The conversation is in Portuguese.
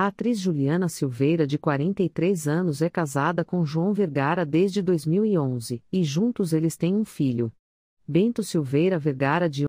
A atriz Juliana Silveira, de 43 anos, é casada com João Vergara desde 2011 e juntos eles têm um filho. Bento Silveira Vergara, de